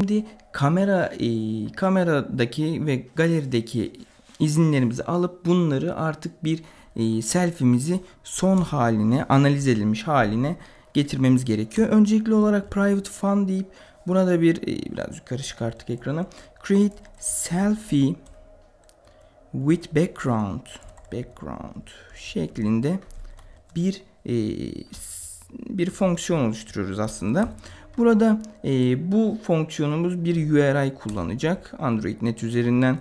Şimdi kamera e, kameradaki ve galerideki izinlerimizi alıp bunları artık bir e, selfie'mizi son haline, analiz edilmiş haline getirmemiz gerekiyor. Öncelikli olarak private fun deyip buna da bir e, biraz yukarı çıkarttık ekranı. Create selfie with background background şeklinde bir e, bir fonksiyon oluşturuyoruz aslında. Burada e, bu fonksiyonumuz bir URI kullanacak Android Net üzerinden.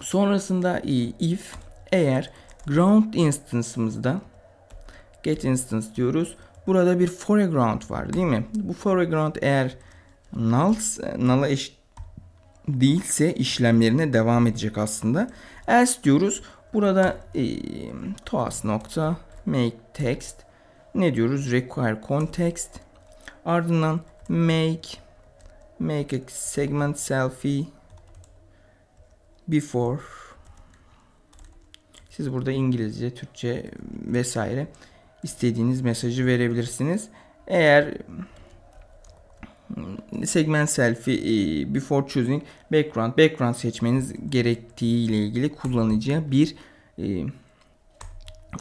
Sonrasında e, if eğer ground instance'ımızda get instance diyoruz. Burada bir foreground var değil mi? Bu foreground eğer null, null'a eş değilse işlemlerine devam edecek aslında. Else diyoruz. Burada e, toas nokta make text ne diyoruz? Require context. Ardından make make a segment selfie before siz burada İngilizce, Türkçe vesaire istediğiniz mesajı verebilirsiniz. Eğer hmm, segment selfie e, before choosing background background seçmeniz gerektiği ile ilgili kullanıcıya bir e,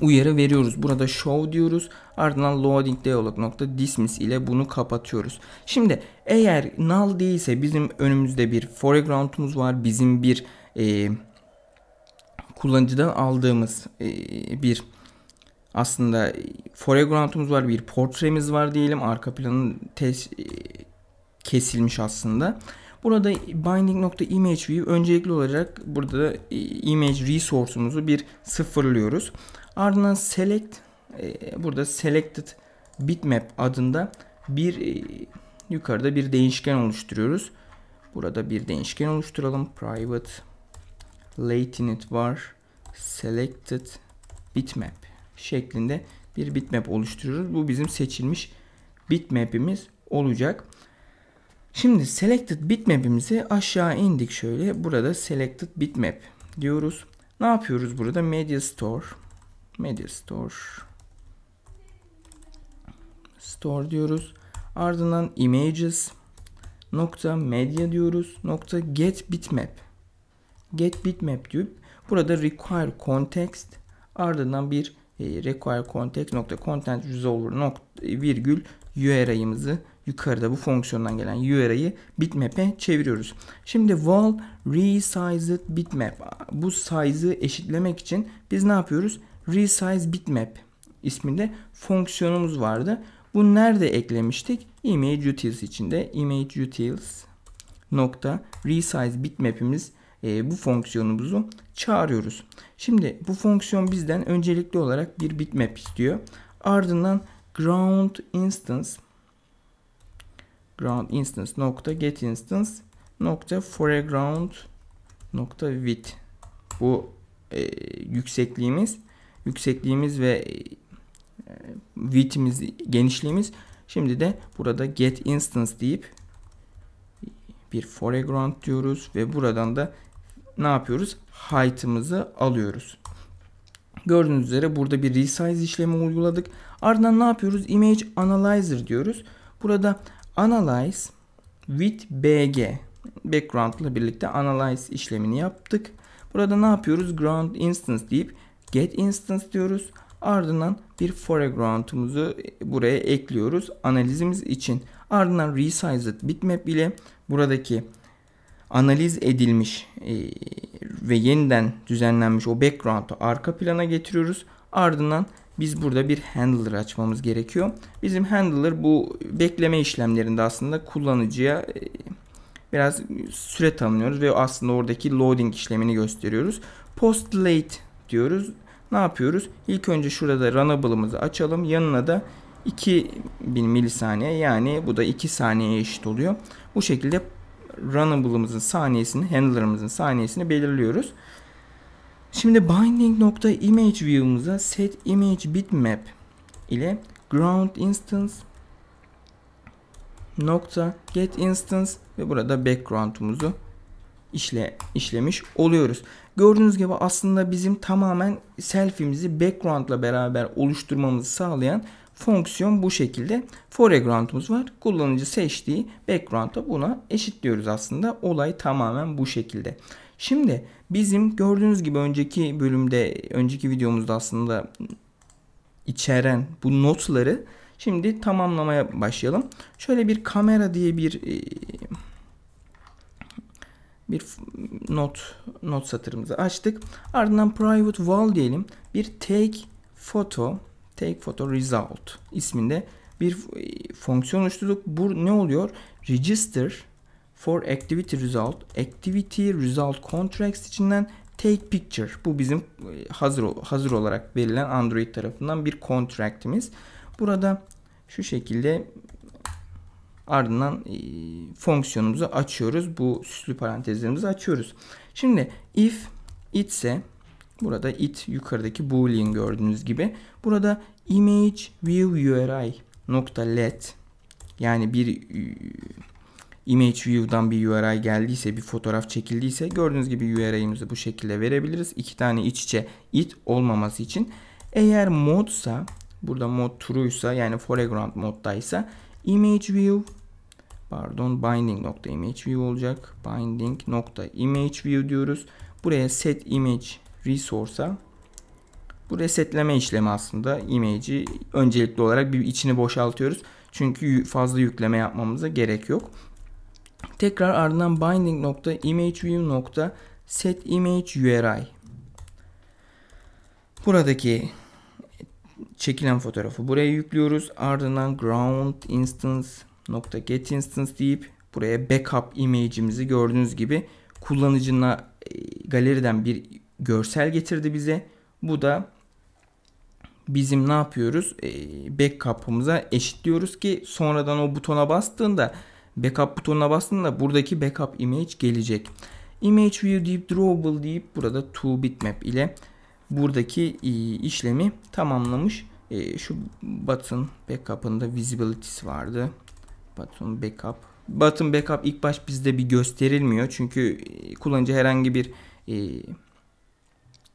uyarı veriyoruz. Burada show diyoruz. Ardından loading dialog nokta dismiss ile bunu kapatıyoruz. Şimdi eğer null değilse bizim önümüzde bir foreground'umuz var. Bizim bir e, kullanıcıdan aldığımız e, bir aslında foreground'umuz var. Bir portremiz var diyelim. Arka planın e, kesilmiş aslında. Burada binding.imageView öncelikli olarak burada e, image resource'umuzu bir sıfırlıyoruz. Ardından select e, burada selected bitmap adında bir e, yukarıda bir değişken oluşturuyoruz. Burada bir değişken oluşturalım. Private latinate var. Selected bitmap şeklinde bir bitmap oluşturuyoruz. Bu bizim seçilmiş bitmap'imiz olacak. Şimdi selected Bitmap'imizi aşağı indik şöyle. Burada selected bitmap diyoruz. Ne yapıyoruz burada? Media store. Media store. Store diyoruz. Ardından images nokta media diyoruz. Nokta get bitmap. Get bitmap diyor. Burada require context ardından bir e, require context nokta content resolver nokta virgül URI'mizi yukarıda bu fonksiyondan gelen URL'i bitmap'e çeviriyoruz. Şimdi wall resized bitmap. Bu size'ı eşitlemek için biz ne yapıyoruz? Resize bitmap isminde fonksiyonumuz vardı. Bu nerede eklemiştik? Image utils içinde. Image utils nokta resize bitmap'imiz e, bu fonksiyonumuzu çağırıyoruz. Şimdi bu fonksiyon bizden öncelikli olarak bir bitmap istiyor. Ardından ground instance ground instance nokta get instance nokta foreground nokta width bu e, yüksekliğimiz yüksekliğimiz ve e, width'imiz genişliğimiz şimdi de burada get instance deyip bir foreground diyoruz ve buradan da ne yapıyoruz height'ımızı alıyoruz gördüğünüz üzere burada bir resize işlemi uyguladık ardından ne yapıyoruz image analyzer diyoruz burada Analyze with bg background ile birlikte analyze işlemini yaptık. Burada ne yapıyoruz? Ground instance deyip get instance diyoruz. Ardından bir foreground'umuzu buraya ekliyoruz analizimiz için. Ardından resized bitmap ile buradaki analiz edilmiş e, ve yeniden düzenlenmiş o background'u arka plana getiriyoruz. Ardından biz burada bir handler açmamız gerekiyor. Bizim handler bu bekleme işlemlerinde aslında kullanıcıya e, biraz süre tanımlıyoruz ve aslında oradaki loading işlemini gösteriyoruz. Post late diyoruz. Ne yapıyoruz? İlk önce şurada runnable'ımızı açalım. Yanına da 2000 milisaniye yani bu da 2 saniyeye eşit oluyor. Bu şekilde runnable'ımızın saniyesini, handler'ımızın saniyesini belirliyoruz. Şimdi binding.imageView'umuza set image bitmap ile ground instance nokta get instance ve burada background'umuzu işle işlemiş oluyoruz. Gördüğünüz gibi aslında bizim tamamen selfie'mizi background'la beraber oluşturmamızı sağlayan fonksiyon bu şekilde. Foreground'umuz var. Kullanıcı seçtiği background'a buna eşitliyoruz aslında. Olay tamamen bu şekilde. Şimdi Bizim gördüğünüz gibi önceki bölümde, önceki videomuzda aslında içeren bu notları şimdi tamamlamaya başlayalım. Şöyle bir kamera diye bir e, bir not not satırımızı açtık. Ardından private wall diyelim. Bir take photo take photo result isminde bir e, fonksiyon oluşturduk. Bu ne oluyor? Register for activity result activity result contracts içinden take picture bu bizim e, hazır hazır olarak verilen Android tarafından bir contract'imiz. Burada şu şekilde ardından e, fonksiyonumuzu açıyoruz. Bu süslü parantezlerimizi açıyoruz. Şimdi if itse burada it yukarıdaki boolean gördüğünüz gibi burada image view URI nokta let yani bir e, image view'dan bir URI geldiyse bir fotoğraf çekildiyse gördüğünüz gibi URI'mizi bu şekilde verebiliriz. İki tane iç içe it olmaması için. Eğer modsa burada mod true'ysa yani foreground moddaysa image view pardon binding nokta image view olacak. Binding nokta image view diyoruz. Buraya set image resource'a bu resetleme işlemi aslında image'i öncelikli olarak bir içini boşaltıyoruz. Çünkü fazla yükleme yapmamıza gerek yok. Tekrar ardından binding nokta image nokta set Buradaki çekilen fotoğrafı buraya yüklüyoruz. Ardından ground instance nokta get instance deyip buraya backup image'imizi gördüğünüz gibi kullanıcına e, galeriden bir görsel getirdi bize. Bu da bizim ne yapıyoruz? E, backup'ımıza eşitliyoruz ki sonradan o butona bastığında backup butonuna bastığında buradaki backup image gelecek. Image view deyip drawable deyip burada to bitmap ile buradaki e, işlemi tamamlamış. E, şu button backup'ında visibilities vardı. Button backup. Button backup ilk baş bizde bir gösterilmiyor. Çünkü e, kullanıcı herhangi bir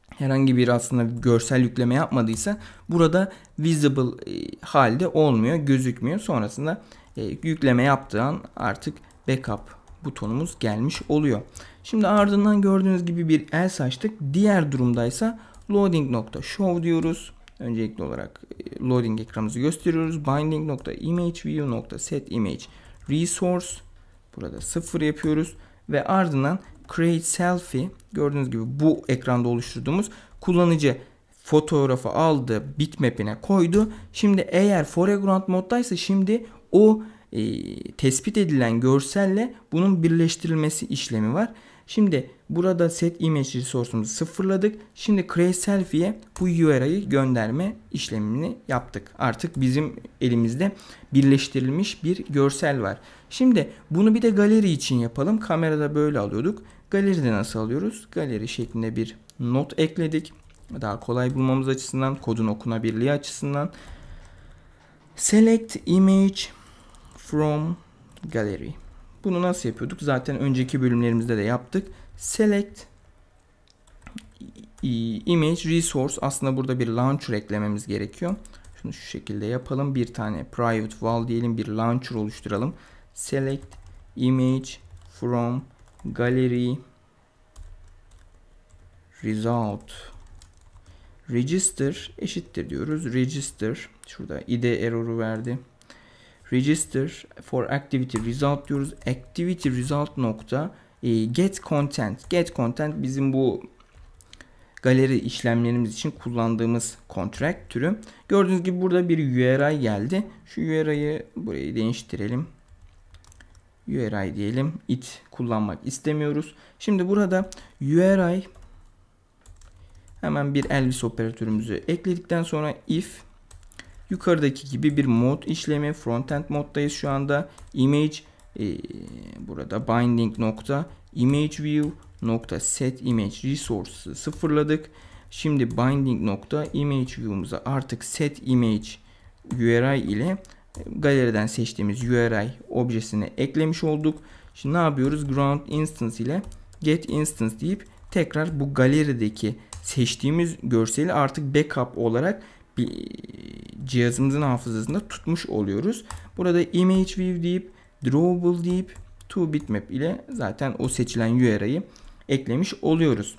herhangi bir aslında görsel yükleme yapmadıysa burada visible halde olmuyor, gözükmüyor. Sonrasında e, yükleme yaptığı an artık backup butonumuz gelmiş oluyor. Şimdi ardından gördüğünüz gibi bir else saçtık. Diğer durumdaysa loading show diyoruz. Öncelikli olarak e, loading ekranımızı gösteriyoruz. Binding nokta image resource burada sıfır yapıyoruz ve ardından create selfie gördüğünüz gibi bu ekranda oluşturduğumuz kullanıcı fotoğrafı aldı bitmap'ine koydu. Şimdi eğer foreground moddaysa şimdi o e, tespit edilen görselle bunun birleştirilmesi işlemi var. Şimdi burada set image resource'umuzu sıfırladık. Şimdi create selfie'ye bu URL'yi gönderme işlemini yaptık. Artık bizim elimizde birleştirilmiş bir görsel var. Şimdi bunu bir de galeri için yapalım. Kamerada böyle alıyorduk. Galeride nasıl alıyoruz? Galeri şeklinde bir not ekledik. Daha kolay bulmamız açısından, kodun okunabilirliği açısından. Select image from gallery. Bunu nasıl yapıyorduk? Zaten önceki bölümlerimizde de yaptık. Select image resource aslında burada bir launcher eklememiz gerekiyor. Şunu şu şekilde yapalım. Bir tane private val diyelim bir launcher oluşturalım. Select image from gallery result register eşittir diyoruz. Register şurada id erroru verdi register for activity result diyoruz. Activity result nokta e, get content. Get content bizim bu galeri işlemlerimiz için kullandığımız contract türü. Gördüğünüz gibi burada bir URI geldi. Şu URI'yi burayı değiştirelim. URI diyelim. It kullanmak istemiyoruz. Şimdi burada URI hemen bir Elvis operatörümüzü ekledikten sonra if Yukarıdaki gibi bir mod işlemi frontend moddayız şu anda. Image e, burada binding nokta image view nokta set image resource'ı sıfırladık. Şimdi binding nokta image view'umuza artık set image URI ile e, galeriden seçtiğimiz URI objesini eklemiş olduk. Şimdi ne yapıyoruz? Ground instance ile get instance deyip tekrar bu galerideki seçtiğimiz görseli artık backup olarak bir cihazımızın hafızasında tutmuş oluyoruz. Burada image view deyip drawable deyip to bitmap ile zaten o seçilen URL'yi eklemiş oluyoruz.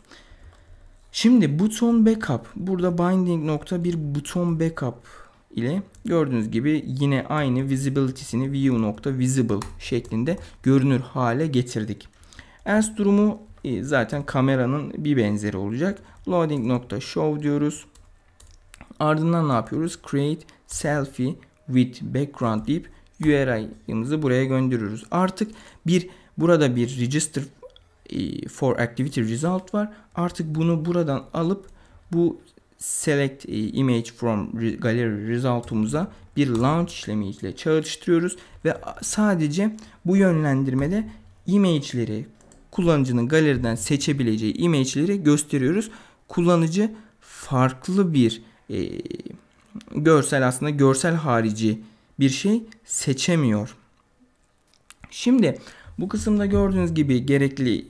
Şimdi buton backup burada binding nokta bir buton backup ile gördüğünüz gibi yine aynı visibility'sini view nokta visible şeklinde görünür hale getirdik. Else durumu e, zaten kameranın bir benzeri olacak. Loading nokta show diyoruz. Ardından ne yapıyoruz? Create selfie with background deyip URI'ımızı buraya gönderiyoruz. Artık bir burada bir register e, for activity result var. Artık bunu buradan alıp bu select e, image from gallery result'umuza bir launch işlemi ile çalıştırıyoruz ve sadece bu yönlendirmede image'leri kullanıcının galeriden seçebileceği image'leri gösteriyoruz. Kullanıcı farklı bir e, görsel aslında görsel harici bir şey seçemiyor. Şimdi bu kısımda gördüğünüz gibi gerekli e,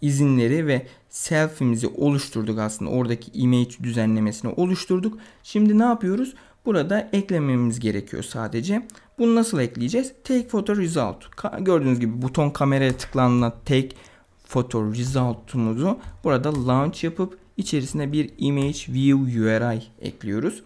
izinleri ve selfimizi oluşturduk aslında oradaki image düzenlemesini oluşturduk. Şimdi ne yapıyoruz? Burada eklememiz gerekiyor sadece. Bunu nasıl ekleyeceğiz? Take photo result. Gördüğünüz gibi buton kameraya tıklanla take photo result'umuzu burada launch yapıp içerisine bir image view URI ekliyoruz.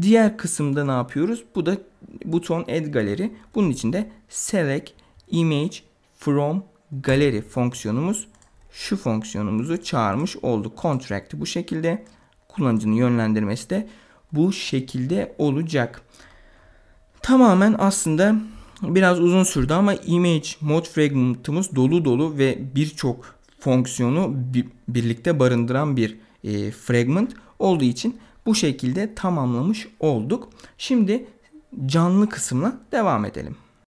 Diğer kısımda ne yapıyoruz? Bu da buton add gallery. Bunun için de select image from gallery fonksiyonumuz şu fonksiyonumuzu çağırmış oldu. Contract bu şekilde kullanıcının yönlendirmesi de bu şekilde olacak. Tamamen aslında biraz uzun sürdü ama image mod fragmentımız dolu dolu ve birçok fonksiyonu birlikte barındıran bir e, fragment olduğu için bu şekilde tamamlamış olduk. Şimdi canlı kısımla devam edelim.